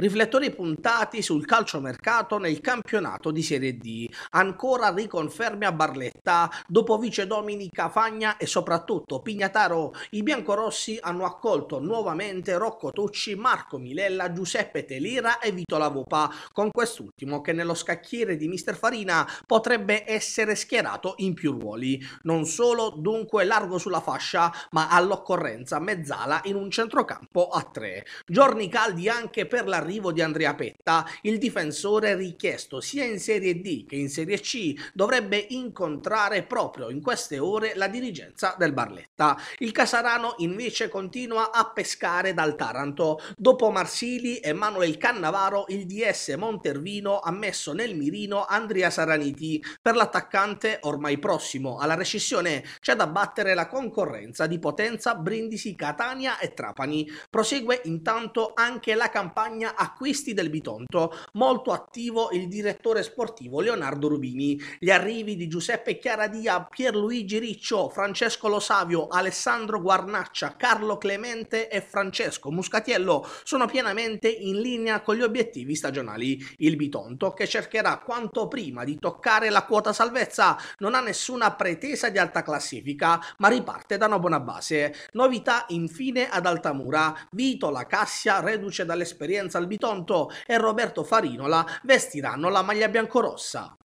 Riflettori puntati sul calciomercato nel campionato di Serie D. Ancora riconferme a Barletta, dopo vice domini Cafagna e soprattutto Pignataro. I biancorossi hanno accolto nuovamente Rocco Tucci, Marco Milella, Giuseppe Telira e Vito Lavopa, con quest'ultimo che nello scacchiere di Mister Farina potrebbe essere schierato in più ruoli. Non solo dunque largo sulla fascia, ma all'occorrenza mezzala in un centrocampo a tre. Giorni caldi anche per la l'arrivo di Andrea Petta, il difensore richiesto sia in Serie D che in Serie C dovrebbe incontrare proprio in queste ore la dirigenza del Barletta. Il Casarano invece continua a pescare dal Taranto. Dopo Marsili e Manuel Cannavaro, il DS Montervino ha messo nel mirino Andrea Saraniti. Per l'attaccante, ormai prossimo alla rescissione, c'è da battere la concorrenza di Potenza, Brindisi, Catania e Trapani. Prosegue intanto anche la campagna acquisti del Bitonto, molto attivo il direttore sportivo Leonardo Rubini, gli arrivi di Giuseppe Chiaradia, Pierluigi Riccio, Francesco Lo Savio, Alessandro Guarnaccia, Carlo Clemente e Francesco Muscatiello sono pienamente in linea con gli obiettivi stagionali. Il Bitonto, che cercherà quanto prima di toccare la quota salvezza, non ha nessuna pretesa di alta classifica, ma riparte da una buona base. Novità infine ad Altamura, Vito La Cassia reduce dall'esperienza al Bitonto e Roberto Farinola vestiranno la maglia biancorossa.